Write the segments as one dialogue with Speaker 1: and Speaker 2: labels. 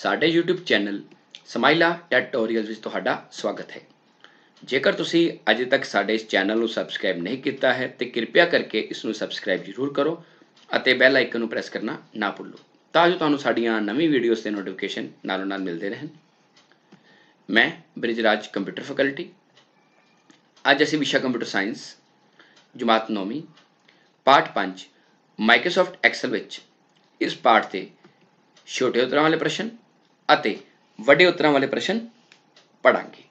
Speaker 1: ਸਾਡੇ YouTube channel ਸਮਾਈਲਾ tutorials ਵਿੱਚ ਤੁਹਾਡਾ ਸਵਾਗਤ ਹੈ ਜੇਕਰ ਤੁਸੀਂ ਅਜੇ ਤੱਕ ਸਾਡੇ ਇਸ ਚੈਨਲ ਨੂੰ ਸਬਸਕ੍ਰਾਈਬ ਨਹੀਂ ਕੀਤਾ ਹੈ ਤੇ ਕਿਰਪਿਆ ਕਰਕੇ ਇਸ ਨੂੰ ਸਬਸਕ੍ਰਾਈਬ ਜ਼ਰੂਰ ਕਰੋ ਅਤੇ ਬੈਲ ਆਈਕਨ ਨੂੰ ਪ੍ਰੈਸ ਕਰਨਾ ਨਾ ਭੁੱਲੋ ਤਾਂ ਜੋ ਤੁਹਾਨੂੰ ਸਾਡੀਆਂ ਨਵੀਂ ਵੀਡੀਓਜ਼ ਦੇ ਨੋਟੀਫਿਕੇਸ਼ਨ ਨਾਲੋਂ ਨਾਲ ਮਿਲਦੇ ਰਹਿਣ ਮੈਂ ਬ੍ਰਿਜਰਾਜ ਕੰਪਿਊਟਰ ਫੈਕਲਟੀ ਅੱਜ ਅਸੀਂ ਵਿਸ਼ਾ ਕੰਪਿਊਟਰ ਸਾਇੰਸ ਜਮਾਤ 9ਵੀਂ ਪਾਠ 5 ਮਾਈਕਰੋਸਾਫਟ ਐਕਸਲ ਵਿੱਚ ਇਸ ਪਾਠ ਤੇ ਛੋਟੇ ਉਤਰਾਂ ਵਾਲੇ ਪ੍ਰਸ਼ਨ ਅਤੇ ਵੱਡੇ ਉੱਤਰਾਂ ਵਾਲੇ ਪ੍ਰਸ਼ਨ ਪੜਾਂਗੇ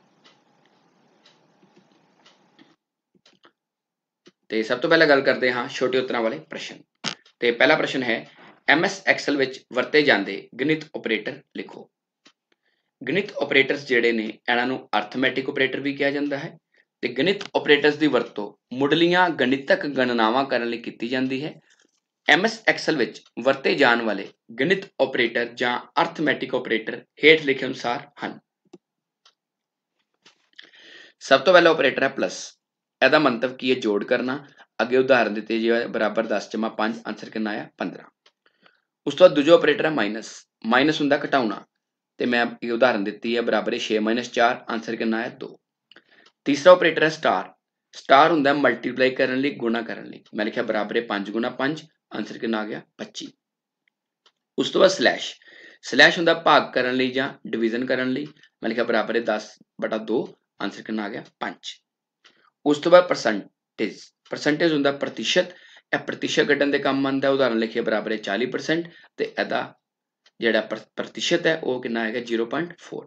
Speaker 1: ਤੇ ਸਭ ਤੋਂ ਪਹਿਲਾਂ ਗੱਲ ਕਰਦੇ ਹਾਂ ਛੋਟੇ ਉੱਤਰਾਂ ਵਾਲੇ ਪ੍ਰਸ਼ਨ ਤੇ ਪਹਿਲਾ ਪ੍ਰਸ਼ਨ ਹੈ ਐਮਐਸ ਐਕਸਲ ਵਿੱਚ ਵਰਤੇ ਜਾਂਦੇ ਗਣਿਤ ਆਪਰੇਟਰ ਲਿਖੋ ਗਣਿਤ ਆਪਰੇਟਰਸ ਜਿਹੜੇ ਨੇ ਇਹਨਾਂ ਨੂੰ ਅਰਥਮੈਟਿਕ ਆਪਰੇਟਰ ਵੀ ਕਿਹਾ ਜਾਂਦਾ ਹੈ ਤੇ ਗਣਿਤ ਆਪਰੇਟਰਸ ਦੀ ਵਰਤੋਂ ਮੁੱਢਲੀਆਂ ਗਣਿਤਕ ਗਣਨਾਵਾਂ ਕਰਨ ਲਈ ਕੀਤੀ ਜਾਂਦੀ ਹੈ ਐਮਐਸ ਐਕਸਲ ਵਿੱਚ ਵਰਤੇ ਜਾਣ ਵਾਲੇ ਗਣਿਤ ਆਪਰੇਟਰ ਜਾਂ ਅਰਥਮੈਟਿਕ ਆਪਰੇਟਰ ਹੇਠ ਲਿਖੇ ਅਨੁਸਾਰ ਹਨ ਸਭ ਤੋਂ ਪਹਿਲਾ ਆਪਰੇਟਰ ਹੈ ਪਲੱਸ ਇਹਦਾ ਮੰਤਵ ਕੀ ਹੈ ਜੋੜ ਕਰਨਾ ਅੱਗੇ ਉਦਾਹਰਨ ਦਿੱਤੇ ਜਿਵੇਂ ਬਰਾਬਰ 10 5 ਆਨਸਰ ਕਿੰਨਾ ਆਇਆ 15 ਉਸ ਤੋਂ ਬਾਅਦ ਦੂਜਾ ਆਪਰੇਟਰ ਹੈ ਮਾਈਨਸ ਮਾਈਨਸ ਹੁੰਦਾ ਘਟਾਉਣਾ ਤੇ ਮੈਂ ਇਹ ਉਦਾਹਰਨ ਦਿੱਤੀ ਹੈ ਬਰਾਬਰ ਹੈ 6 4 ਆਨਸਰ ਕਿੰਨਾ ਆਇਆ 2 ਤੀਸਰਾ ਆਪਰੇਟਰ ਹੈ ਸਟਾਰ ਸਟਾਰ ਹੁੰਦਾ ਮਲਟੀਪਲਾਈ ਕਰਨ ਲਈ ਗੁਣਾ ਕਰਨ ਲਈ ਮੈਂ ਲਿਖਿਆ ਬਰਾਬਰ ਹੈ 5 5 ਆਨਸਰ ਕਿੰਨਾ ਆ ਗਿਆ 25 ਉਸ ਤੋਂ ਬਾਅਦ ਸਲੈਸ਼ ਸਲੈਸ਼ ਹੁੰਦਾ ਭਾਗ ਕਰਨ ਲਈ ਜਾਂ ਡਿਵੀਜ਼ਨ ਕਰਨ ਲਈ ਮੈਂ ਲਿਖਿਆ ਬਰਾਬਰ ਹੈ 10 ਬਟਾ 2 ਆਨਸਰ ਕਿੰਨਾ ਆ ਗਿਆ 5 ਉਸ ਤੋਂ ਬਾਅਦ ਪਰਸੈਂਟੇਜ ਪਰਸੈਂਟੇਜ ਹੁੰਦਾ ਪ੍ਰਤੀਸ਼ਤ ਇਹ ਪ੍ਰਤੀਸ਼ਤ ਘਟਣ ਦੇ ਕੰਮ ਆਉਂਦਾ ਉਦਾਹਰਨ ਲਿਖਿਆ ਬਰਾਬਰ ਹੈ 40% ਤੇ ਇਹਦਾ ਜਿਹੜਾ ਪ੍ਰਤੀਸ਼ਤ ਹੈ ਉਹ ਕਿੰਨਾ ਆਏਗਾ 0.4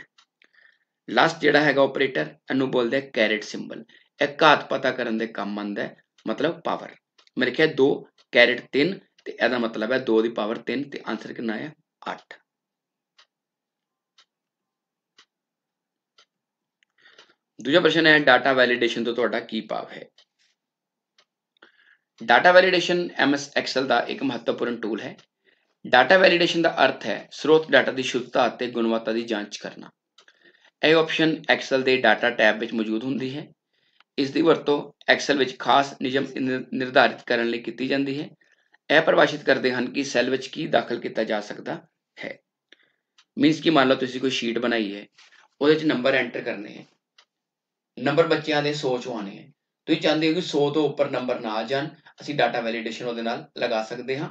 Speaker 1: ਲਾਸਟ ਜਿਹੜਾ ਹੈਗਾ ਆਪਰੇਟਰ ਇਹਨੂੰ ਬੋਲਦੇ ਕੈਰਟ ਸਿੰਬਲ ਇਹ ਘਾਤ ਪਤਾ ਕਰਨ ਦੇ ਕੰਮ ਆਉਂਦਾ ਮਤਲਬ ਪਾਵਰ ਮੈਂ ਲਿਖਿਆ 2 ਕੈਰਟ 3 ਤੇ ਇਹਦਾ ਮਤਲਬ ਹੈ 2 ਦੀ ਪਾਵਰ 3 ਤੇ ਆਨਸਰ ਕਿੰਨਾ ਆਇਆ 8 ਦੂਜਾ ਪ੍ਰਸ਼ਨ ਹੈ ਡਾਟਾ ਵੈਲੀਡੇਸ਼ਨ ਤੋਂ ਤੁਹਾਡਾ ਕੀ ਭਾਵ ਹੈ ਡਾਟਾ ਵੈਲੀਡੇਸ਼ਨ ਐਮਐਸ ਐਕਸਲ ਦਾ ਇੱਕ ਮਹੱਤਵਪੂਰਨ ਟੂਲ ਹੈ ਡਾਟਾ ਵੈਲੀਡੇਸ਼ਨ ਦਾ ਅਰਥ ਹੈ ਸਰੋਤ ਡਾਟਾ ਦੀ ਸ਼ੁੱਧਤਾ ਅਤੇ ਗੁਣਵੱਤਾ ਦੀ ਜਾਂਚ ਕਰਨਾ ਇਹ ਆਪਸ਼ਨ ਐਕਸਲ ਦੇ ਡਾਟਾ ਟੈਬ ਵਿੱਚ ਮੌਜੂਦ ਹੁੰਦੀ ਹੈ ਇਸ ਦੀ ਵਰਤੋਂ ਐਕਸਲ ਵਿੱਚ ਖਾਸ ਨਿਯਮ ਨਿਰਧਾਰਿਤ ਕਰਨ ਲਈ ਕੀਤੀ ਜਾਂਦੀ ਹੈ ਇਹ ਪਰਿਭਾਸ਼ਿਤ ਕਰਦੇ ਹਨ ਕਿ ਸੈੱਲ ਵਿੱਚ ਕੀ ਦਾਖਲ ਕੀਤਾ ਜਾ ਸਕਦਾ ਹੈ ਮੀਨਸ ਕਿ ਮੰਨ ਲਓ ਤੁਸੀਂ ਕੋਈ ਸ਼ੀਟ ਬਣਾਈ ਹੈ ਉਹਦੇ ਵਿੱਚ ਨੰਬਰ ਐਂਟਰ ਕਰਨੇ ਹੈ ਨੰਬਰ ਬੱਚਿਆਂ ਦੇ 100 ਚੋਂ ਆਣੇ ਹੈ ਤੁਸੀਂ ਚਾਹੁੰਦੇ ਹੋ ਕਿ 100 ਤੋਂ ਉੱਪਰ ਨੰਬਰ ਨਾ ਆ ਜਾਣ ਅਸੀਂ ਡਾਟਾ ਵੈਲੀਡੇਸ਼ਨ ਉਹਦੇ ਨਾਲ ਲਗਾ ਸਕਦੇ ਹਾਂ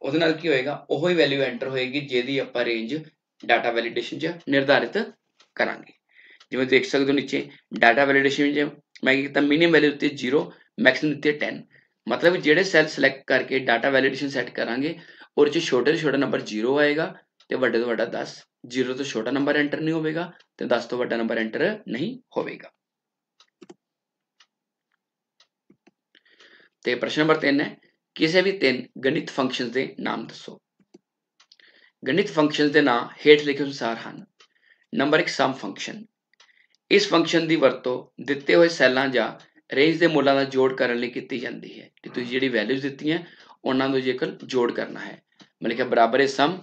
Speaker 1: ਉਹਦੇ ਨਾਲ ਕੀ ਹੋਏਗਾ ਉਹੋ ਹੀ ਵੈਲਿਊ ਐਂਟਰ ਹੋਏਗੀ ਜਿਹਦੀ ਆਪਾਂ ਰੇਂਜ ਡਾਟਾ ਵੈਲੀਡੇਸ਼ਨ 'ਚ ਨਿਰਧਾਰਿਤ ਕਰਾਂਗੇ ਜਿਵੇਂ ਦੇਖ ਸਕਦੇ ਹੋ ਨੀਚੇ ਡਾਟਾ ਵੈਲੀਡੇਸ਼ਨ ਵਿੱਚ ਮੈਂ ਕੀਤਾ ਮਿਨੀਮਮ ਵੈਲਿਊ ਦਿੱਤੀ 0 ਮੈਕਸਿਮਮ ਦਿੱਤੀ 10 ਮਤਲਬ ਜਿਹੜੇ ਸੈੱਲ ਸਿਲੈਕਟ ਕਰਕੇ ਡਾਟਾ ਵੈਲਿਡੇਸ਼ਨ ਸੈੱਟ ਕਰਾਂਗੇ ਉਹਦੇ ਚ ਛੋਟੇ ਤੋਂ ਛੋਟਾ ਨੰਬਰ 0 ਆਏਗਾ ਤੇ ਵੱਡੇ ਤੋਂ ਵੱਡਾ 10 0 ਤੋਂ ਛੋਟਾ ਨੰਬਰ ਐਂਟਰ ਨਹੀਂ ਹੋਵੇਗਾ ਤੇ 10 ਤੋਂ ਵੱਡਾ ਨੰਬਰ ਐਂਟਰ ਨਹੀਂ ਹੋਵੇਗਾ ਤੇ ਪ੍ਰਸ਼ਨ ਨੰਬਰ 3 ਹੈ ਕਿਸੇ ਵੀ ਤਿੰਨ ਗਣਿਤ ਫੰਕਸ਼ਨਸ ਦੇ ਨਾਮ ਦੱਸੋ ਗਣਿਤ ਫੰਕਸ਼ਨਸ ਦੇ ਨਾਮ ਹੇਠ ਲਿਖੇ ਅਨੁਸਾਰ ਹਨ ਨੰਬਰ 1 ਸਮ ਫੰਕਸ਼ਨ ਇਸ ਫੰਕਸ਼ਨ ਦੀ ਵਰਤੋਂ ਦਿੱਤੇ ਹੋਏ ਸੈੱਲਾਂ ਜਾਂ ਰੇਂਜ ਦੇ ਮੁੱਲਾਂ ਦਾ ਜੋੜ ਕਰਨ ਲਈ ਕੀਤੀ ਜਾਂਦੀ ਹੈ ਕਿ ਤੁਸੀਂ ਜਿਹੜੀ ਵੈਲਿਊਜ਼ ਦਿੱਤੀਆਂ ਉਹਨਾਂ ਨੂੰ ਜੇਕਰ ਜੋੜ ਕਰਨਾ ਹੈ ਮਤਲਬ ਕਿ ਬਰਾਬਰ ਹੈ ਸਮ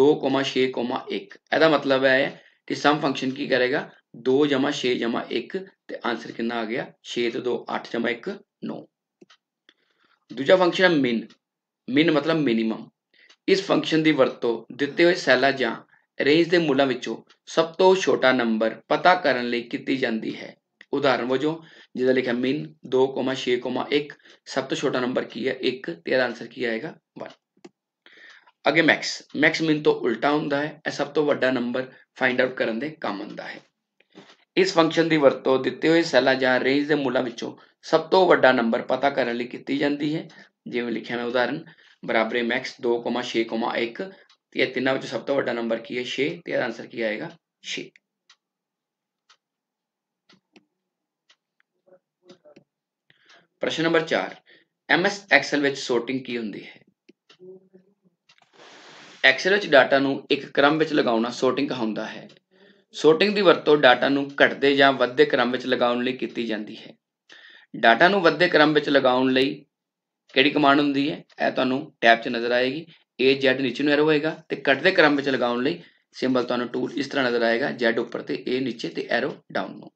Speaker 1: 2,6,1 ਇਹਦਾ ਮਤਲਬ ਹੈ ਕਿ ਸਮ ਫੰਕਸ਼ਨ ਕੀ ਕਰੇਗਾ 2 6 1 ਤੇ ਆਨਸਰ ਕਿੰਨਾ ਆ ਗਿਆ 6 ਤੇ 2 8 1 9 ਦੂਜਾ ਫੰਕਸ਼ਨ ਹੈ ਮਿਨ ਮਿਨ ਮਤਲਬ ਮਿਨੀਮਮ ਇਸ ਫੰਕਸ਼ਨ ਦੀ ਵਰਤੋਂ ਦਿੱਤੇ ਹੋਏ ਸੈੱਲਾਂ ਜਾਂ ਰੇਂਜ ਦੇ ਮੁੱਲਾਂ ਵਿੱਚੋਂ ਸਭ ਤੋਂ ਛੋਟਾ ਨੰਬਰ ਪਤਾ ਕਰਨ ਲਈ ਕੀਤੀ ਜਾਂਦੀ ਹੈ ਉਦਾਹਰਨ ਵਜੋਂ ਜਿਹਦਾ ਲਿਖਿਆ ਮਿਨ 2,6,1 ਸਭ ਤੋਂ ਛੋਟਾ ਨੰਬਰ ਕੀ ਹੈ 1 ਤੇ ਇਹਦਾ ਆਨਸਰ ਕੀ ਆਏਗਾ 1 ਅੱਗੇ ਮੈਕਸ ਮੈਕਸ ਮਿਨ ਤੋਂ ਉਲਟਾ ਹੁੰਦਾ ਹੈ ਇਹ ਸਭ ਤੋਂ ਵੱਡਾ ਨੰਬਰ ਫਾਈਂਡ ਆਊਟ ਕਰਨ ਦੇ ਕੰਮ ਆਉਂਦਾ ਹੈ ਇਸ ਫੰਕਸ਼ਨ ਦੀ ਵਰਤੋਂ ਦਿੱਤੇ ਹੋਏ ਸੈੱਲਾਂ ਜਾਂ ਰੇਂਜ ਦੇ ਮੁੱਲਾਂ ਵਿੱਚੋਂ ਸਭ ਤੋਂ ਵੱਡਾ ਨੰਬਰ ਪਤਾ ਕਰਨ ਲਈ ਕੀਤੀ ਜਾਂਦੀ ਹੈ ਜਿਵੇਂ ਲਿਖਿਆ ਮੈਂ ਉਦਾਹਰਨ ਬਰਾਬਰ ਮੈਕਸ 2,6,1 ਤੇ ਇਹ ਤਿੰਨਾਂ ਵਿੱਚੋਂ ਸਭ ਤੋਂ ਵੱਡਾ ਨੰਬਰ ਕੀ ਹੈ 6 ਤੇ ਇਹਦਾ ਆਨਸਰ ਕੀ ਆਏਗਾ 6 ਪ੍ਰਸ਼ਨ ਨੰਬਰ 4 ਐਮਐਸ ਐਕਸਲ ਵਿੱਚ ਸੋਰਟਿੰਗ ਕੀ ਹੁੰਦੀ ਹੈ ਐਕਸਲ ਵਿੱਚ ਡਾਟਾ ਨੂੰ ਇੱਕ ਕ੍ਰਮ ਵਿੱਚ ਲਗਾਉਣਾ ਸੋਰਟਿੰਗ ਕਹਾਉਂਦਾ ਹੈ ਸੋਰਟਿੰਗ ਦੀ ਵਰਤੋਂ ਡਾਟਾ ਨੂੰ ਘਟਦੇ ਜਾਂ ਵੱਧਦੇ ਕ੍ਰਮ ਵਿੱਚ ਲਗਾਉਣ ਲਈ ਕੀਤੀ ਜਾਂਦੀ ਹੈ ਡਾਟਾ ਨੂੰ ਵੱਧਦੇ ਕ੍ਰਮ ਵਿੱਚ ਲਗਾਉਣ ਲਈ ਕਿਹੜੀ ਕਮਾਂਡ ਹੁੰਦੀ ਹੈ ਇਹ ਤੁਹਾਨੂੰ ਟੈਬ 'ਚ ਨਜ਼ਰ ਆਏਗੀ ਏ ਜ਼ੈਡ ਨੀਚੇ ਨੂੰ ਐਰੋ ਹੋਏਗਾ ਤੇ ਕੱਟਦੇ ਕ੍ਰਮ ਵਿੱਚ ਲਗਾਉਣ ਲਈ ਸਿੰਬਲ ਤੁਹਾਨੂੰ ਟੂਲ ਇਸ ਤਰ੍ਹਾਂ ਨਜ਼ਰ ਆਏਗਾ ਜ਼ੈਡ ਉੱਪਰ ਤੇ ਏ ਨੀਚੇ ਤੇ ਐਰੋ ਡਾਊਨ ਨੂੰ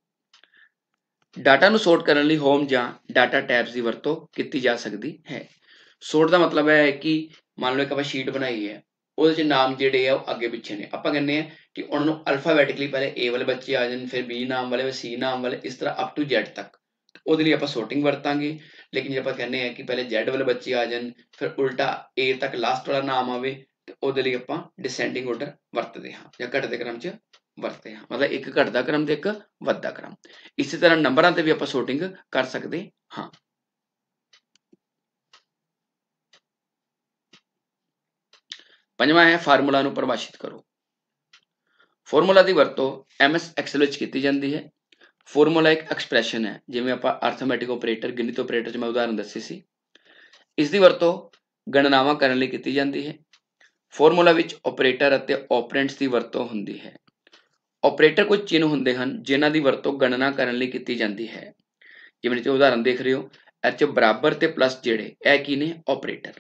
Speaker 1: ਡਾਟਾ ਨੂੰ ਸੋਰਟ ਕਰਨ ਲਈ ਹੋਮ ਜਾਂ ਡਾਟਾ ਟੈਬਸ ਦੀ ਵਰਤੋਂ ਕੀਤੀ ਜਾ ਸਕਦੀ ਹੈ ਸੋਰਟ ਦਾ ਮਤਲਬ ਹੈ ਕਿ ਮੰਨ ਲਓ ਇੱਕ ਆਪਾਂ ਸ਼ੀਟ ਬਣਾਈ ਹੈ ਉਹਦੇ ਚ ਨਾਮ ਜਿਹੜੇ ਆ ਉਹ ਅੱਗੇ ਪਿੱਛੇ ਨੇ ਆਪਾਂ ਕਹਿੰਦੇ ਆ ਕਿ ਉਹਨਾਂ ਨੂੰ ਅਲਫਾਬੈਟਿਕਲੀ ਪਹਿਲੇ A ਵਾਲੇ ਬੱਚੇ ਆ ਜਾਣ ਫਿਰ B ਨਾਮ ਵਾਲੇ ਫਿਰ C ਨਾਮ ਵਾਲੇ ਇਸ ਤਰ੍ਹਾਂ ਅਪ ਟੂ Z ਤੱਕ ਉਹਦੇ ਲਈ ਆਪਾਂ ਸੋਰਟਿੰਗ ਵਰਤਾਂਗੇ ਲੇਕਿਨ ਜੇ ਆਪਾਂ ਕਹਿੰਦੇ ਆ ਕਿ ਪਹਿਲੇ z ਵਾਲੇ ਬੱਚੇ ਆ ਜਾਣ ਫਿਰ ਉਲਟਾ a ਤੱਕ ਲਾਸਟ ਵਾਲਾ ਨਾਮ ਆਵੇ ਤੇ ਉਹਦੇ ਲਈ ਆਪਾਂ ਡਿਸੈਂਡਿੰਗ ਆਰਡਰ ਵਰਤਦੇ ਹਾਂ ਜਾਂ ਘਟਦੇ ਕ੍ਰਮ 'ਚ ਵਰਤਦੇ ਹਾਂ ਮਤਲਬ ਇੱਕ ਘਟਦਾ ਕ੍ਰਮ ਤੇ ਇੱਕ ਵੱਧਦਾ ਕ੍ਰਮ ਇਸੇ ਤਰ੍ਹਾਂ ਨੰਬਰਾਂ ਤੇ ਵੀ ਆਪਾਂ ਸੋਰਟਿੰਗ ਕਰ ਸਕਦੇ ਹਾਂ ਪੰਜਵਾਂ ਹੈ ਫਾਰਮੂਲਾ ਨੂੰ ਪਰਿਭਾਸ਼ਿਤ ਕਰੋ ਫਾਰਮੂਲਾ ਦੀ ਵਰਤੋਂ ਐਮਐਸ ਐਕਸਲ ਵਿੱਚ ਕੀਤੀ ਜਾਂਦੀ ਹੈ ਫਾਰਮੂਲਾ ਇੱਕ ਐਕਸਪ੍ਰੈਸ਼ਨ ਹੈ ਜਿਵੇਂ ਆਪਾਂ ਅਰਥਮੈਟਿਕ ਆਪਰੇਟਰ ਗਣਿਤ ਆਪਰੇਟਰ ਚ ਮੈਂ ਉਦਾਹਰਨ ਦੱਸੀ ਸੀ ਇਸ ਦੀ ਵਰਤੋਂ ਗਣਨਾਵਾਂ ਕਰਨ ਲਈ ਕੀਤੀ ਜਾਂਦੀ ਹੈ ਫਾਰਮੂਲਾ ਵਿੱਚ ਆਪਰੇਟਰ ਅਤੇ ਆਪਰੈਂਡਸ ਦੀ ਵਰਤੋਂ ਹੁੰਦੀ ਹੈ ਆਪਰੇਟਰ ਕੁਝ ਚਿੰਨ ਹੁੰਦੇ ਹਨ ਜਿਨ੍ਹਾਂ ਦੀ ਵਰਤੋਂ ਗਣਨਾ ਕਰਨ ਲਈ ਕੀਤੀ ਜਾਂਦੀ ਹੈ ਜਿਵੇਂ ਤੁਸੀਂ ਉਦਾਹਰਨ ਦੇਖ ਰਹੇ ਹੋ ਐਚ ਬਰਾਬਰ ਤੇ ਪਲੱਸ ਜਿਹੜੇ ਇਹ ਕੀ ਨੇ ਆਪਰੇਟਰ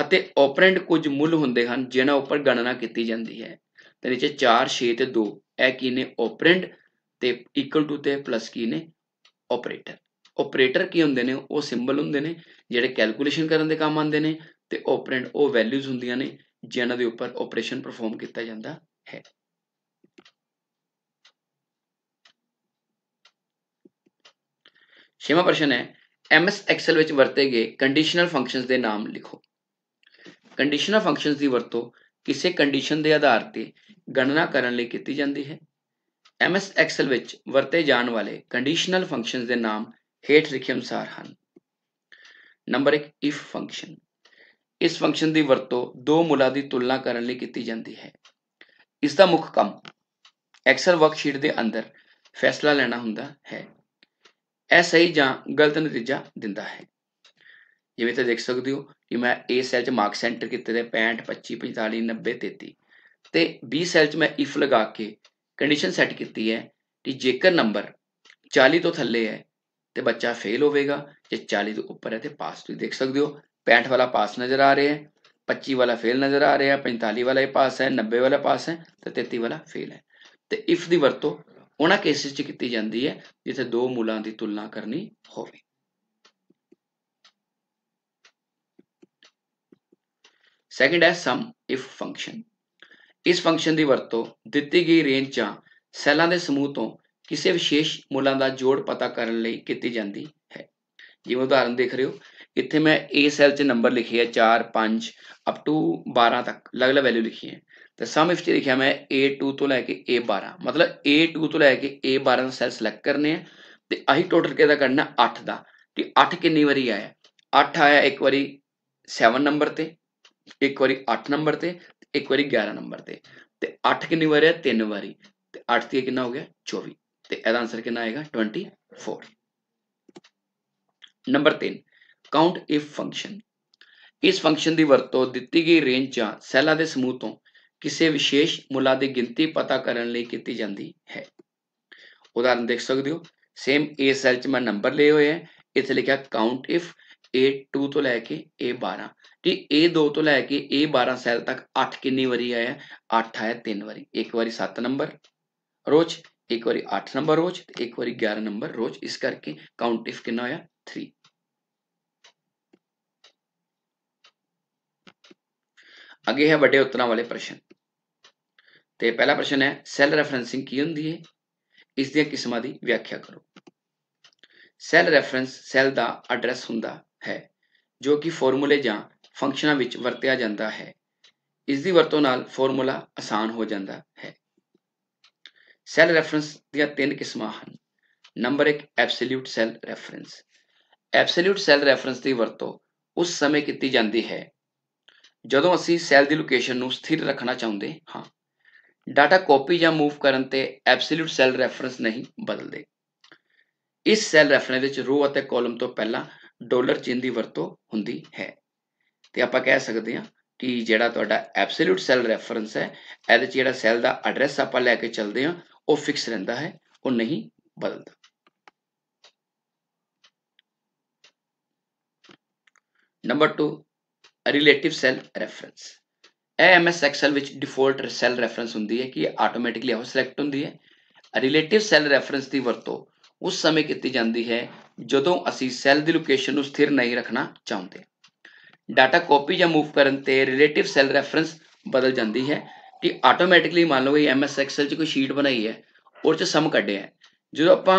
Speaker 1: ਅਤੇ ਆਪਰੈਂਡ ਕੁਝ ਮੁੱਲ ਹੁੰਦੇ ਹਨ ਜਿਨ੍ਹਾਂ ਉੱਪਰ ਗਣਨਾ ਕੀਤੀ ਜਾਂਦੀ ਹੈ ਤੇ ਨੀਚੇ 4 6 ਤੇ 2 ਇਹ ਕੀ ਨੇ ਆਪਰੈਂਡ ਤੇ ਇਕੁਅਲ ਟੂ ਤੇ ਪਲੱਸ ਕੀ ਨੇ ਆਪਰੇਟਰ ਆਪਰੇਟਰ ਕੀ ਹੁੰਦੇ ਨੇ ਉਹ ਸਿੰਬਲ ਹੁੰਦੇ ਨੇ ਜਿਹੜੇ ਕੈਲਕੂਲੇਸ਼ਨ ਕਰਨ ਦੇ ਕੰਮ ਆਉਂਦੇ ਨੇ ਤੇ ਆਪਰੈਂਡ ਉਹ ਵੈਲਿਊਜ਼ ਹੁੰਦੀਆਂ ਨੇ ਜਿਨ੍ਹਾਂ ਦੇ ਉੱਪਰ ਆਪਰੇਸ਼ਨ ਪਰਫਾਰਮ ਕੀਤਾ ਜਾਂਦਾ ਹੈ ਛੇਵਾਂ ਪ੍ਰਸ਼ਨ ਹੈ ਐਮਐਸ ਐਕਸਲ ਵਿੱਚ ਵਰਤੇ ਗਏ ਕੰਡੀਸ਼ਨਲ ਫੰਕਸ਼ਨਸ ਦੇ ਨਾਮ ਲਿਖੋ ਕੰਡੀਸ਼ਨਲ ਫੰਕਸ਼ਨਸ ਦੀ ਵਰਤੋਂ ਕਿਸੇ ਕੰਡੀਸ਼ਨ ਦੇ ਆਧਾਰ ਤੇ ਗਣਨਾ ਕਰਨ ਲਈ ਕੀਤੀ ਜਾਂਦੀ ਹੈ ਐਮਐਸ ਐਕਸਲ ਵਿੱਚ ਵਰਤੇ ਜਾਣ ਵਾਲੇ ਕੰਡੀਸ਼ਨਲ ਫੰਕਸ਼ਨਸ ਦੇ ਨਾਮ ਹੇਠ ਲਿਖੇ ਅਨੁਸਾਰ ਹਨ ਨੰਬਰ 1 ਇਫ ਫੰਕਸ਼ਨ ਇਸ ਫੰਕਸ਼ਨ ਦੀ ਵਰਤੋਂ ਦੋ ਮੁੱਲਾਂ ਦੀ ਤੁਲਨਾ ਕਰਨ ਲਈ ਕੀਤੀ ਜਾਂਦੀ ਹੈ ਇਸ ਦਾ ਮੁੱਖ ਕੰਮ ਐਕਸਲ ਵਰਕਸ਼ੀਟ ਦੇ ਅੰਦਰ ਫੈਸਲਾ ਲੈਣਾ ਹੁੰਦਾ ਹੈ ਇਹ ਸਹੀ ਜਾਂ ਗਲਤ ਨਤੀਜਾ ਦਿੰਦਾ ਹੈ ਜਿਵੇਂ ਤੁਸੀਂ ਦੇਖ ਸਕਦੇ ਹੋ ਕਿ ਮੈਂ A ਸੈੱਲ 'ਚ ਮਾਰਕ ਸੈਂਟਰ ਕੀਤੇ ਦੇ 65 25 45 90 33 ਤੇ B ਸੈੱਲ 'ਚ ਮੈਂ ਇਫ ਲਗਾ ਕੇ ਕੰਡੀਸ਼ਨ ਸੈੱਟ ਕੀਤੀ ਹੈ ਕਿ ਜੇਕਰ ਨੰਬਰ 40 ਤੋਂ ਥੱਲੇ ਹੈ ਤੇ ਬੱਚਾ ਫੇਲ ਹੋਵੇਗਾ ਜੇ 40 ਤੋਂ ਉੱਪਰ ਹੈ ਤੇ ਪਾਸ ਤੁਸੀਂ ਦੇਖ ਸਕਦੇ ਹੋ 65 ਵਾਲਾ ਪਾਸ ਨਜ਼ਰ ਆ ਰਿਹਾ ਹੈ 25 ਵਾਲਾ ਫੇਲ ਨਜ਼ਰ ਆ ਰਿਹਾ ਹੈ 45 ਵਾਲਾ ਇਹ ਪਾਸ ਹੈ 90 ਵਾਲਾ ਪਾਸ ਹੈ ਤੇ 33 ਵਾਲਾ ਫੇਲ ਹੈ ਤੇ ਇਫ ਦੀ ਵਰਤੋਂ ਉਹਨਾਂ ਕੇਸਿਸ 'ਚ ਕੀਤੀ ਜਾਂਦੀ ਹੈ ਜਿੱਥੇ ਦੋ ਮੂਲਾਂ ਦੀ ਤੁਲਨਾ ਕਰਨੀ ਹੋਵੇ ਸੈਕੰਡ ਹੈ ਸਮ ਇਫ ਫੰਕਸ਼ਨ ਇਸ ਫੰਕਸ਼ਨ ਦੀ ਵਰਤੋਂ ਦਿੱਤੀ ਗਈ ਰੇਂਜ ਜਾਂ ਸੈੱਲਾਂ ਦੇ ਸਮੂਹ ਤੋਂ ਕਿਸੇ ਵਿਸ਼ੇਸ਼ ਮੁੱਲਾਂ ਦਾ ਜੋੜ ਪਤਾ ਕਰਨ ਲਈ ਕੀਤੀ ਜਾਂਦੀ ਹੈ ਜਿਵੇਂ ਉਦਾਹਰਨ ਦੇਖ ਰਹੇ ਹੋ ਇੱਥੇ ਮੈਂ A ਸੈੱਲ 'ਚ ਨੰਬਰ ਲਿਖੇ ਆ 4 5 ਅਪ ਟੂ 12 ਤੱਕ ਅਲੱਗ-ਅਲੱਗ ਵੈਲਿਊ ਲਿਖੀ ਹੈ ਤੇ ਸਮ ਇਫ 'ਚ ਲਿਖਿਆ ਮੈਂ A2 ਤੋਂ ਲੈ ਕੇ A12 ਮਤਲਬ A2 ਤੋਂ ਲੈ ਕੇ A12 ਦਾ ਸੈੱਲ ਸਿਲੈਕਟ ਕਰਨੇ ਆ ਤੇ ਆਹੀ ਟੋਟਲ ਕਿਹਦਾ ਕਰਨਾ 8 ਦਾ ਤੇ 8 ਕਿੰਨੀ ਵਾਰੀ ਆਇਆ 8 ਆਇਆ ਇੱਕ ਵਾਰੀ 7 ਨੰਬਰ ਤੇ ਇੱਕ ਵਾਰੀ 8 ਨੰਬਰ ਤੇ ਇੱਕ ਵਾਰੀ 11 ਨੰਬਰ ਤੇ ਤੇ 8 ਕਿੰਨੀ ਵਾਰ ਹੈ ਤਿੰਨ ਵਾਰੀ ਤੇ 8 ਤੇ ਕਿੰਨਾ ਹੋ ਗਿਆ 24 ਤੇ ਇਹਦਾ ਆਨਸਰ ਕਿੰਨਾ ਆਏਗਾ 24 ਨੰਬਰ 3 ਕਾਊਂਟ ਇਫ ਫੰਕਸ਼ਨ ਇਸ ਫੰਕਸ਼ਨ ਦੀ ਵਰਤੋਂ ਦਿੱਤੀ ਗਈ ਰੇਂਜ ਜਾਂ ਸੈੱਲਾਂ ਦੇ ਸਮੂਹ ਤੋਂ ਕਿਸੇ ਵਿਸ਼ੇਸ਼ ਮੁੱਲਾਂ ਦੀ ਗਿਣਤੀ ਪਤਾ ਕਰਨ ਲਈ ਕੀਤੀ ਜਾਂਦੀ ਹੈ ਉਦਾਹਰਨ ਦੇਖ ਸਕਦੇ ਹੋ ਸੇਮ A ਸੈੱਲ 'ਚ ਮੈਂ ਨੰਬਰ ਲਏ ਹੋਏ ਹੈ ਇੱਥੇ ਲਿਖਿਆ ਕਾਊਂਟ ਇਫ A2 ਤੋਂ ਲੈ ਕੇ A12 ਕਿ A2 ਤੋਂ ਲੈ ਕੇ A12 ਸੈੱਲ ਤੱਕ 8 ਕਿੰਨੀ ਵਾਰੀ ਆਇਆ 8 ਆਇਆ 3 ਵਾਰੀ ਇੱਕ ਵਾਰੀ 7 ਨੰਬਰ ਰੋਜ਼ ਇੱਕ ਵਾਰੀ 8 ਨੰਬਰ ਰੋਜ਼ ਤੇ ਇੱਕ ਵਾਰੀ 11 ਨੰਬਰ ਰੋਜ਼ ਇਸ ਕਰਕੇ ਕਾਊਂਟ ਇਫ ਕਿੰਨਾ ਆਇਆ 3 ਅੱਗੇ ਹੈ ਵੱਡੇ ਉਤਰਾਂ ਵਾਲੇ ਪ੍ਰਸ਼ਨ ਤੇ ਪਹਿਲਾ ਪ੍ਰਸ਼ਨ ਹੈ ਸੈੱਲ ਰੈਫਰੈਂਸਿੰਗ ਕੀ ਹੁੰਦੀ ਹੈ ਇਸ ਦੀਆਂ ਕਿਸਮਾਂ ਦੀ ਵਿਆਖਿਆ ਕਰੋ ਸੈੱਲ ਰੈਫਰੈਂਸ ਸੈੱਲ ਦਾ ਐਡਰੈਸ ਹੁੰਦਾ ਹੈ ਜੋ ਕਿ ਫਾਰਮੂਲੇ ਜਾਂ ਫੰਕਸ਼ਨਾਂ ਵਿੱਚ ਵਰਤਿਆ ਜਾਂਦਾ ਹੈ ਇਸ ਦੀ ਵਰਤੋਂ ਨਾਲ ਫਾਰਮੂਲਾ ਆਸਾਨ ਹੋ ਜਾਂਦਾ ਹੈ ਸੈੱਲ ਰੈਫਰੈਂਸ ਦੀਆਂ ਤਿੰਨ ਕਿਸਮਾਂ ਹਨ number 1 absolute cell reference absolute cell reference ਦੀ ਵਰਤੋਂ ਉਸ ਸਮੇਂ ਕੀਤੀ ਜਾਂਦੀ ਹੈ ਜਦੋਂ ਅਸੀਂ ਸੈੱਲ ਦੀ ਲੋਕੇਸ਼ਨ ਨੂੰ ਸਥਿਰ ਰੱਖਣਾ ਚਾਹੁੰਦੇ ਹਾਂ ਡਾਟਾ ਕਾਪੀ ਜਾਂ ਮੂਵ ਕਰਨ ਤੇ ਐਬਸੋਲਿਊਟ ਸੈੱਲ ਰੈਫਰੈਂਸ ਨਹੀਂ ਬਦਲਦੇ ਇਸ ਸੈੱਲ ਰੈਫਰੈਂਸ ਵਿੱਚ ਰੋ ਅਤੇ ਕਾਲਮ ਤੋਂ ਪਹਿਲਾਂ ਡਾਲਰ ਚਿੰਨ੍ਹ ਦੀ ਵਰਤੋਂ ਹੁੰਦੀ ਹੈ ਤੇ ਆਪਾਂ ਕਹਿ ਸਕਦੇ ਹਾਂ ਕਿ ਜਿਹੜਾ ਤੁਹਾਡਾ ਐਬਸੋਲਿਊਟ ਸੈਲ ਰੈਫਰੈਂਸ ਹੈ ਇਹਦੇ ਚ ਜਿਹੜਾ ਸੈਲ ਦਾ ਐਡਰੈਸ ਆਪਾਂ ਲੈ ਕੇ ਚੱਲਦੇ ਹਾਂ ਉਹ ਫਿਕਸ ਰਹਿੰਦਾ ਹੈ ਉਹ ਨਹੀਂ ਬਦਲਦਾ number 2 relative cell reference M MS Excel ਵਿੱਚ ਡਿਫਾਲਟ ਸੈਲ ਰੈਫਰੈਂਸ ਹੁੰਦੀ ਹੈ ਕਿ ਇਹ ਆਟੋਮੈਟਿਕਲੀ ਉਹ ਸਿਲੈਕਟ ਹੁੰਦੀ ਹੈ ਰਿਲੇਟਿਵ ਸੈਲ ਰੈਫਰੈਂਸ ਦੀ ਵਰਤੋਂ ਉਸ ਸਮੇਂ ਕੀਤੀ ਜਾਂਦੀ ਹੈ ਜਦੋਂ ਅਸੀਂ ਸੈਲ ਦੀ ਲੋਕੇਸ਼ਨ ਨੂੰ ਸਥਿਰ ਨਹੀਂ ਰੱਖਣਾ ਚਾਹੁੰਦੇ ਡਾਟਾ ਕਾਪੀ ਜਾਂ ਮੂਵ ਕਰਨ ਤੇ ਰਿਲੇਟਿਵ ਸੈੱਲ ਰੈਫਰੈਂਸ ਬਦਲ ਜਾਂਦੀ ਹੈ ਕਿ ਆਟੋਮੈਟਿਕਲੀ ਮੰਨ ਲਓ ਐਮ ਐਸ ਐਕਸਲ 'ਚ ਕੋਈ ਸ਼ੀਟ ਬਣਾਈ ਹੈ ਉਹ 'ਚ ਸਮ ਕੱਢਿਆ ਹੈ ਜਦੋਂ ਆਪਾਂ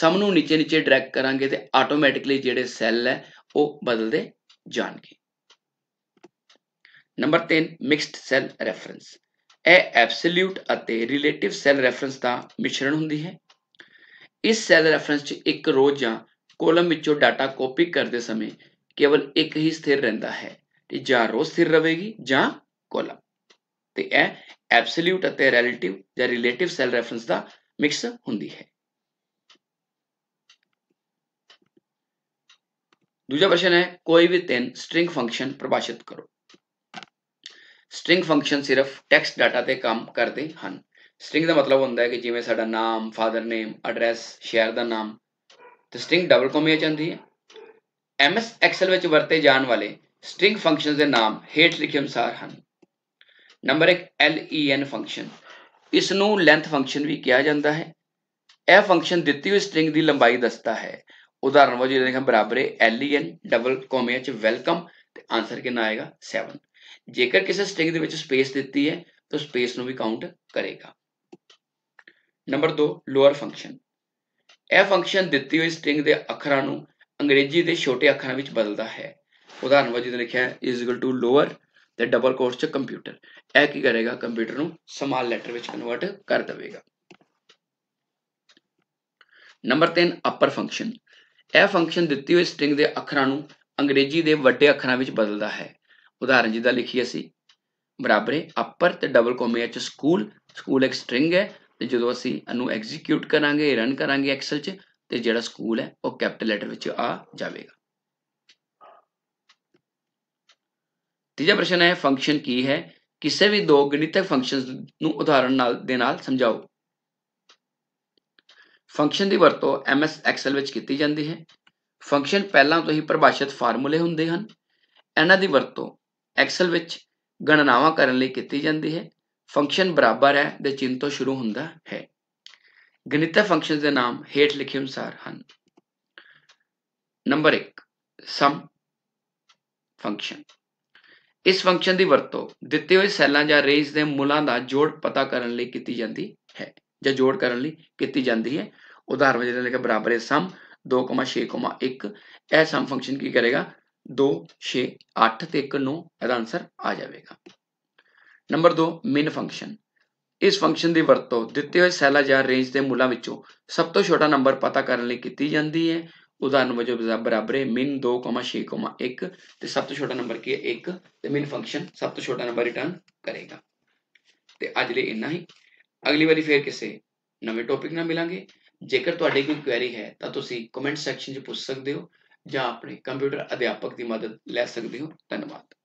Speaker 1: ਸਮ ਨੂੰ ਨੀਚੇ ਨੀਚੇ ਡਰੈਗ ਕਰਾਂਗੇ ਤੇ ਆਟੋਮੈਟਿਕਲੀ ਜਿਹੜੇ ਸੈੱਲ ਹੈ ਉਹ ਬਦਲਦੇ ਜਾਣਗੇ ਨੰਬਰ 3 ਮਿਕਸਡ ਸੈੱਲ ਰੈਫਰੈਂਸ ਇਹ ਐਬਸੋਲਿਊਟ ਅਤੇ ਰਿਲੇਟਿਵ ਸੈੱਲ ਰੈਫਰੈਂਸ ਦਾ ਮਿਸ਼ਰਣ ਹੁੰਦੀ ਹੈ ਇਸ ਸੈੱਲ ਰੈਫਰੈਂਸ 'ਚ ਇੱਕ ਰੋਜ਼ ਜਾਂ ਕਾਲਮ ਵਿੱਚੋਂ ਡਾਟਾ ਕਾਪੀ ਕਰਦੇ ਸਮੇਂ ਕੇਵਲ ਇੱਕ ਹੀ ਸਥਿਰ ਰਹਿੰਦਾ ਹੈ ਤੇ ਜਾਂ ਰੋ ਸਥਿਰ ਰਹੇਗੀ ਜਾਂ ਕੋਲਮ ਤੇ ਇਹ ਐਬਸੋਲਿਊਟ ਅਤੇ ਰਿਲੇਟਿਵ ਜਾਂ ਰਿਲੇਟਿਵ ਸੈਲ ਰੈਫਰੈਂਸ ਦਾ ਮਿਕਸ ਹੁੰਦੀ ਹੈ ਦੂਜਾ ਪ੍ਰਸ਼ਨ ਹੈ ਕੋਈ ਵੀ ਤਿੰਨ ਸਟ੍ਰਿੰਗ ਫੰਕਸ਼ਨ ਪਰਿਭਾਸ਼ਿਤ ਕਰੋ ਸਟ੍ਰਿੰਗ ਫੰਕਸ਼ਨ ਸਿਰਫ ਟੈਕਸਟ ਡਾਟਾ ਤੇ ਕੰਮ ਕਰਦੇ ਹਨ ਸਟ੍ਰਿੰਗ ਦਾ ਮਤਲਬ ਹੁੰਦਾ ਹੈ ਕਿ ਜਿਵੇਂ ਸਾਡਾ ਨਾਮ ਫਾਦਰ ਨੇਮ ਐਡਰੈਸ ਸ਼ਹਿਰ ਦਾ ਨਾਮ ਤੇ ਸਟ੍ਰਿੰਗ ਡਬਲ ਕੋਮੇ ਜਾਂਦੀ ਹੈ ਐਮਐਸ ਐਕਸਲ ਵਿੱਚ ਵਰਤੇ ਜਾਣ ਵਾਲੇ ਸਟ੍ਰਿੰਗ ਫੰਕਸ਼ਨਸ ਦੇ ਨਾਮ ਹੇਠ ਲਿਖੇ ਅਨੁਸਾਰ ਹਨ ਨੰਬਰ 1 len ਫੰਕਸ਼ਨ ਇਸ ਨੂੰ ਲੈਂਥ ਫੰਕਸ਼ਨ ਵੀ ਕਿਹਾ ਜਾਂਦਾ ਹੈ ਇਹ ਫੰਕਸ਼ਨ ਦਿੱਤੀ ਹੋਈ ਸਟ੍ਰਿੰਗ ਦੀ ਲੰਬਾਈ ਦੱਸਦਾ ਹੈ ਉਦਾਹਰਨ ਵਜੋਂ ਜੇ ਨਾਲ ਬਰਾਬਰ ਹੈ len ਡਬਲ ਕੋਮੇ ਵਿੱਚ ਵੈਲਕਮ ਤੇ ਆਨਸਰ ਕਿੰਨਾ ਆਏਗਾ 7 ਜੇਕਰ ਕਿਸੇ ਸਟ੍ਰਿੰਗ ਦੇ ਵਿੱਚ ਸਪੇਸ ਦਿੱਤੀ ਹੈ ਤਾਂ ਸਪੇਸ ਨੂੰ ਵੀ ਕਾਊਂਟ ਕਰੇਗਾ ਨੰਬਰ 2 ਲੋਅਰ ਫੰਕਸ਼ਨ ਇਹ ਫੰਕਸ਼ਨ ਦਿੱਤੀ ਹੋਈ ਸਟ੍ਰਿੰਗ ਦੇ ਅੱਖਰਾਂ ਨੂੰ ਅੰਗਰੇਜ਼ੀ ਦੇ ਛੋਟੇ ਅੱਖਰਾਂ ਵਿੱਚ ਬਦਲਦਾ ਹੈ ਉਦਾਹਰਨ ਵਜੋਂ ਲਿਖਿਆ ਹੈ ਇਜ਼ ਇਕੁਅਲ ਟੂ ਲੋਅਰ ਤੇ ਡਬਲ ਕੋਟਸ ਚ ਕੰਪਿਊਟਰ ਇਹ ਕੀ ਕਰੇਗਾ ਕੰਪਿਊਟਰ ਨੂੰ ਸਮਾਲ ਲੈਟਰ ਵਿੱਚ ਕਨਵਰਟ ਕਰ ਦੇਵੇਗਾ ਨੰਬਰ 3 ਅਪਰ ਫੰਕਸ਼ਨ ਇਹ ਫੰਕਸ਼ਨ ਦਿੱਤੀ ਹੋਈ ਸਟ੍ਰਿੰਗ ਦੇ ਅੱਖਰਾਂ ਨੂੰ ਅੰਗਰੇਜ਼ੀ ਦੇ ਵੱਡੇ ਅੱਖਰਾਂ ਵਿੱਚ ਬਦਲਦਾ ਹੈ ਉਦਾਹਰਨ ਜਿੱਦਾਂ ਲਿਖੀ ਅਸੀਂ ਬਰਾਬਰੇ ਅਪਰ ਤੇ ਡਬਲ ਕੋਮੇ ਚ ਸਕੂਲ ਸਕੂਲ ਇੱਕ ਸਟ੍ਰਿੰਗ ਹੈ ਤੇ ਜਦੋਂ ਅਸੀਂ ਇਹਨੂੰ ਐਗਜ਼ੀਕਿਊਟ ਕਰਾਂਗੇ ਰਨ ਕਰਾਂਗੇ ਐਕਸਲ 'ਚ ਤੇ ਜਿਹੜਾ ਸਕੂਲ ਹੈ ਉਹ ਕੈਪੀਟਲ ਲੈਟਰ ਵਿੱਚ ਆ ਜਾਵੇਗਾ ਤੀਜਾ ਪ੍ਰਸ਼ਨ ਹੈ ਫੰਕਸ਼ਨ ਕੀ ਹੈ ਕਿਸੇ ਵੀ ਦੋ ਗਣਿਤਕ ਫੰਕਸ਼ਨਸ ਨੂੰ ਉਦਾਹਰਣ ਨਾਲ ਦੇ ਨਾਲ ਸਮਝਾਓ ਫੰਕਸ਼ਨ ਦੀ ਵਰਤੋਂ ਐਮਐਸ ਐਕਸਲ ਵਿੱਚ ਕੀਤੀ ਜਾਂਦੀ ਹੈ ਫੰਕਸ਼ਨ ਪਹਿਲਾਂ ਤੋਂ ਹੀ ਪਰਿਭਾਸ਼ਿਤ ਫਾਰਮੂਲੇ ਹੁੰਦੇ ਹਨ ਇਹਨਾਂ ਦੀ ਵਰਤੋਂ ਐਕਸਲ ਵਿੱਚ ਗਣਨਾਵਾਂ ਕਰਨ ਲਈ ਕੀਤੀ ਜਾਂਦੀ ਹੈ ਫੰਕਸ਼ਨ ਬਰਾਬਰ ਹੈ ਦੇ ਚਿੰਨ੍ਹ ਤੋਂ ਸ਼ੁਰੂ ਹੁੰਦਾ ਹੈ ਗਣਿਤਕ ਫੰਕਸ਼ਨਸ ਦੇ ਨਾਮ ਹੇਠ ਲਿਖੇ ਅਨੁਸਾਰ ਹਨ ਨੰਬਰ 1 ਸਮ ਫੰਕਸ਼ਨ ਇਸ ਫੰਕਸ਼ਨ ਦੀ ਵਰਤੋਂ ਦਿੱਤੇ ਹੋਏ ਸੈੱਲਾਂ ਜਾਂ ਰੇਂਜ ਦੇ ਮੁੱਲਾਂ ਦਾ ਜੋੜ ਪਤਾ ਕਰਨ ਲਈ ਕੀਤੀ ਜਾਂਦੀ ਹੈ ਜਾਂ ਜੋੜ ਕਰਨ ਲਈ ਕੀਤੀ ਜਾਂਦੀ ਹੈ ਉਦਾਹਰਨ ਵਜੋਂ ਲਿਖਿਆ ਬਰਾਬਰ ਹੈ ਸਮ 2,6,1 ਇਹ ਸਮ ਫੰਕਸ਼ਨ ਕੀ ਕਰੇਗਾ 2 6 8 ਤੇ 1 9 ਇਹਦਾ ਆਨਸਰ ਆ ਜਾਵੇਗਾ ਨੰਬਰ 2 ਮਿਨ ਫੰਕਸ਼ਨ ਇਸ ਫੰਕਸ਼ਨ ਦੀ ਵਰਤੋਂ ਦਿੱਤੇ ਹੋਏ ਸੈੱਲਾਂ ਜਾਂ ਰੇਂਜ ਦੇ ਮੁੱਲਾਂ ਵਿੱਚੋਂ ਸਭ ਤੋਂ ਛੋਟਾ ਨੰਬਰ ਪਤਾ ਕਰਨ ਲਈ ਕੀਤੀ ਜਾਂਦੀ ਹੈ ਉਦਾਹਰਨ ਵਜੋਂ ਬਰਾਬਰ ਹੈ min 2,6,1 ਤੇ ਸਭ ਤੋਂ ਛੋਟਾ ਨੰਬਰ ਕੀ ਹੈ 1 ਤੇ ਮਿਨ ਫੰਕਸ਼ਨ ਸਭ ਤੋਂ ਛੋਟਾ ਨੰਬਰ ਰਿਟਰਨ ਕਰੇਗਾ ਤੇ ਅੱਜ ਲਈ ਇੰਨਾ ਹੀ ਅਗਲੀ ਵਾਰੀ ਫੇਰ ਕਿਸੇ ਨਵੇਂ ਟੌਪਿਕ ਨਾਲ ਮਿਲਾਂਗੇ ਜੇਕਰ ਤੁਹਾਡੇ ਕੋਈ ਕੁਐਰੀ ਹੈ ਤਾਂ ਤੁਸੀਂ ਕਮੈਂਟ ਸੈਕਸ਼ਨ 'ਚ ਪੁੱਛ ਸਕਦੇ ਹੋ ਜਾਂ ਆਪਣੇ ਕੰਪਿਊਟਰ ਅਧਿਆਪਕ ਦੀ ਮਦਦ ਲੈ ਸਕਦੇ ਹੋ ਧੰਨਵਾਦ